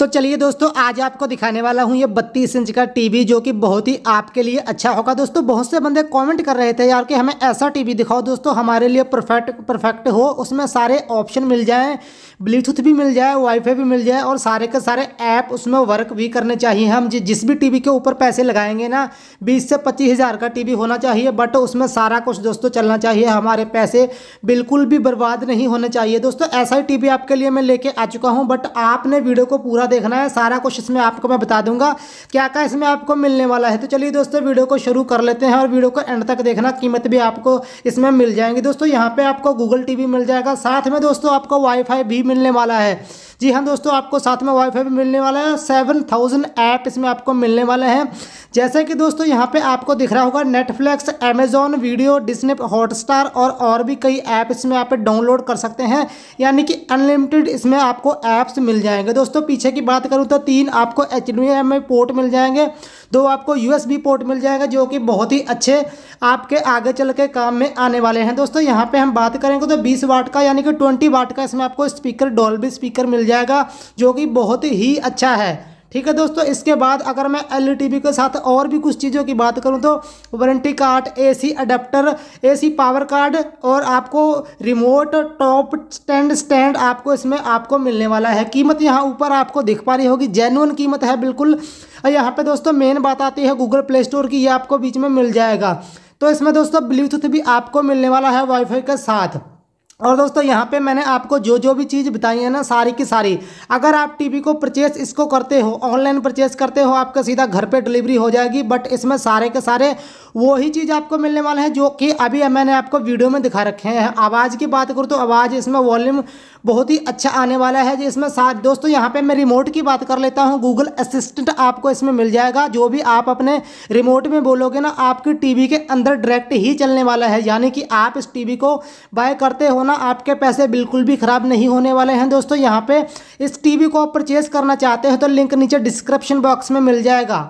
तो चलिए दोस्तों आज आपको दिखाने वाला हूँ ये बत्तीस इंच का टीवी जो कि बहुत ही आपके लिए अच्छा होगा दोस्तों बहुत से बंदे कमेंट कर रहे थे यार कि हमें ऐसा टीवी दिखाओ दोस्तों हमारे लिए परफेक्ट परफेक्ट हो उसमें सारे ऑप्शन मिल जाएं ब्लूटूथ भी मिल जाए वाईफाई भी मिल जाए और सारे के सारे ऐप उसमें वर्क भी करने चाहिए हम जिस भी टी के ऊपर पैसे लगाएंगे ना बीस से पच्चीस हज़ार का टी होना चाहिए बट उसमें सारा कुछ दोस्तों चलना चाहिए हमारे पैसे बिल्कुल भी बर्बाद नहीं होने चाहिए दोस्तों ऐसा ही टी आपके लिए मैं लेके आ चुका हूँ बट आपने वीडियो को पूरा देखना है सारा कुछ इसमें आपको मैं बता दूंगा क्या क्या इसमें आपको मिलने वाला है तो चलिए दोस्तों वीडियो को शुरू कर लेते हैं और वीडियो को एंड तक देखना कीमत भी आपको इसमें मिल जाएंगी दोस्तों यहाँ पर आपको गूगल टी मिल जाएगा साथ में दोस्तों आपको वाईफाई भी मिलने वाला है जी हाँ दोस्तों आपको साथ में वाईफाई भी मिलने वाला है सेवन थाउजेंड ऐप इसमें आपको मिलने वाले हैं जैसे कि दोस्तों यहाँ पे आपको दिख रहा होगा Netflix Amazon video Disney Hotstar और और भी कई ऐप इसमें आप डाउनलोड कर सकते हैं यानी कि अनलिमिटेड इसमें आपको ऐप्स मिल जाएंगे दोस्तों पीछे की बात करूँ तो तीन आपको एच में पोर्ट मिल जाएंगे तो आपको यूएसबी पोर्ट मिल जाएगा जो कि बहुत ही अच्छे आपके आगे चल के काम में आने वाले हैं दोस्तों यहाँ पे हम बात करेंगे तो 20 वाट का यानी कि 20 वाट का इसमें आपको स्पीकर डॉल्बी स्पीकर मिल जाएगा जो कि बहुत ही अच्छा है ठीक है दोस्तों इसके बाद अगर मैं एल के साथ और भी कुछ चीज़ों की बात करूँ तो warranty card AC adapter AC power card और आपको रिमोट टॉप स्टैंड स्टैंड आपको इसमें आपको मिलने वाला है कीमत यहाँ ऊपर आपको दिख पा रही होगी जेनुअन कीमत है बिल्कुल यहाँ पे दोस्तों मेन बात आती है गूगल प्ले स्टोर की ये आपको बीच में मिल जाएगा तो इसमें दोस्तों ब्लूटूथ भी आपको मिलने वाला है वाईफाई के साथ और दोस्तों यहाँ पे मैंने आपको जो जो भी चीज़ बताई है ना सारी की सारी अगर आप टीवी को परचेस इसको करते हो ऑनलाइन परचेस करते हो आपका सीधा घर पे डिलीवरी हो जाएगी बट इसमें सारे के सारे वही चीज़ आपको मिलने वाले हैं जो कि अभी मैंने आपको वीडियो में दिखा रखे हैं आवाज़ की बात करूँ तो आवाज़ इसमें वॉल्यूम बहुत ही अच्छा आने वाला है जिसमें साथ दोस्तों यहाँ पर मैं रिमोट की बात कर लेता हूँ गूगल असिस्टेंट आपको इसमें मिल जाएगा जो भी आप अपने रिमोट में बोलोगे ना आपकी टी के अंदर डायरेक्ट ही चलने वाला है यानी कि आप इस टी को बाय करते हो वरना आपके पैसे बिल्कुल भी ख़राब नहीं होने वाले हैं दोस्तों यहाँ पे इस टीवी को आप परचेज़ करना चाहते हैं तो लिंक नीचे डिस्क्रिप्शन बॉक्स में मिल जाएगा